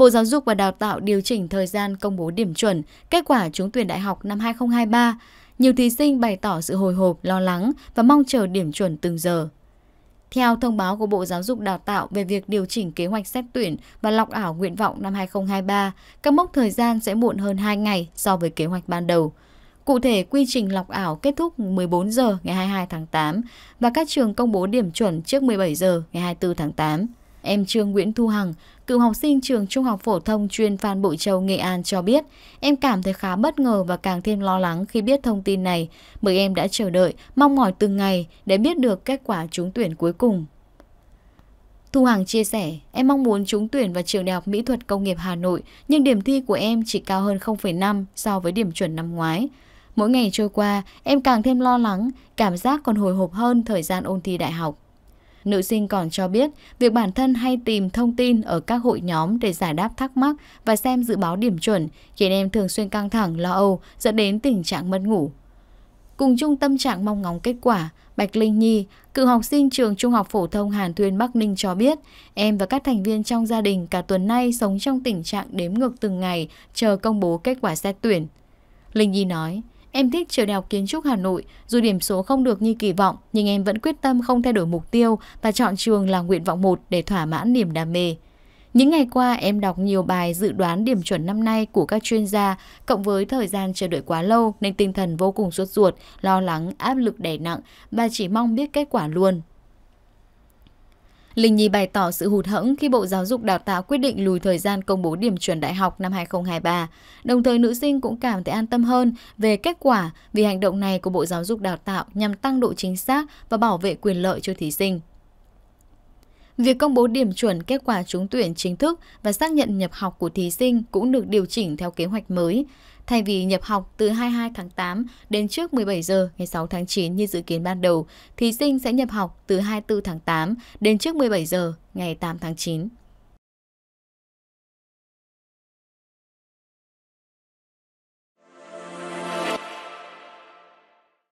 Bộ Giáo dục và Đào tạo điều chỉnh thời gian công bố điểm chuẩn, kết quả trúng tuyển đại học năm 2023. Nhiều thí sinh bày tỏ sự hồi hộp, lo lắng và mong chờ điểm chuẩn từng giờ. Theo thông báo của Bộ Giáo dục Đào tạo về việc điều chỉnh kế hoạch xét tuyển và lọc ảo nguyện vọng năm 2023, các mốc thời gian sẽ muộn hơn 2 ngày so với kế hoạch ban đầu. Cụ thể, quy trình lọc ảo kết thúc 14 giờ ngày 22 tháng 8 và các trường công bố điểm chuẩn trước 17 giờ ngày 24 tháng 8. Em Trương Nguyễn Thu Hằng, cựu học sinh trường Trung học phổ thông chuyên Phan Bội Châu, Nghệ An cho biết, em cảm thấy khá bất ngờ và càng thêm lo lắng khi biết thông tin này, bởi em đã chờ đợi, mong mỏi từng ngày để biết được kết quả trúng tuyển cuối cùng. Thu Hằng chia sẻ, em mong muốn trúng tuyển vào trường Đại học Mỹ thuật Công nghiệp Hà Nội, nhưng điểm thi của em chỉ cao hơn 0,5 so với điểm chuẩn năm ngoái. Mỗi ngày trôi qua, em càng thêm lo lắng, cảm giác còn hồi hộp hơn thời gian ôn thi đại học. Nữ sinh còn cho biết việc bản thân hay tìm thông tin ở các hội nhóm để giải đáp thắc mắc và xem dự báo điểm chuẩn khiến em thường xuyên căng thẳng, lo âu dẫn đến tình trạng mất ngủ. Cùng chung tâm trạng mong ngóng kết quả, Bạch Linh Nhi, cựu học sinh trường Trung học phổ thông Hàn Thuyên Bắc Ninh cho biết, em và các thành viên trong gia đình cả tuần nay sống trong tình trạng đếm ngược từng ngày chờ công bố kết quả xét tuyển. Linh Nhi nói, Em thích trường đại học kiến trúc Hà Nội, dù điểm số không được như kỳ vọng, nhưng em vẫn quyết tâm không thay đổi mục tiêu và chọn trường là nguyện vọng một để thỏa mãn niềm đam mê. Những ngày qua em đọc nhiều bài dự đoán điểm chuẩn năm nay của các chuyên gia, cộng với thời gian chờ đợi quá lâu nên tinh thần vô cùng sốt ruột, lo lắng, áp lực đè nặng và chỉ mong biết kết quả luôn. Linh Nhi bày tỏ sự hụt hẫng khi Bộ Giáo dục Đào tạo quyết định lùi thời gian công bố điểm chuẩn đại học năm 2023. Đồng thời nữ sinh cũng cảm thấy an tâm hơn về kết quả vì hành động này của Bộ Giáo dục Đào tạo nhằm tăng độ chính xác và bảo vệ quyền lợi cho thí sinh. Việc công bố điểm chuẩn kết quả trúng tuyển chính thức và xác nhận nhập học của thí sinh cũng được điều chỉnh theo kế hoạch mới. Thay vì nhập học từ 22 tháng 8 đến trước 17 giờ ngày 6 tháng 9 như dự kiến ban đầu, thí sinh sẽ nhập học từ 24 tháng 8 đến trước 17 giờ ngày 8 tháng 9.